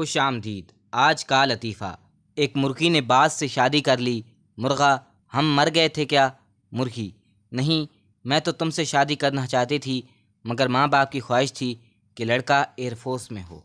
खुश आमदीद आज का लतीफ़ा एक मुर्गी ने बाज से शादी कर ली मुर्गा हम मर गए थे क्या मुर्गी नहीं मैं तो तुमसे शादी करना चाहती थी मगर माँ बाप की ख्वाहिश थी कि लड़का एयरफोर्स में हो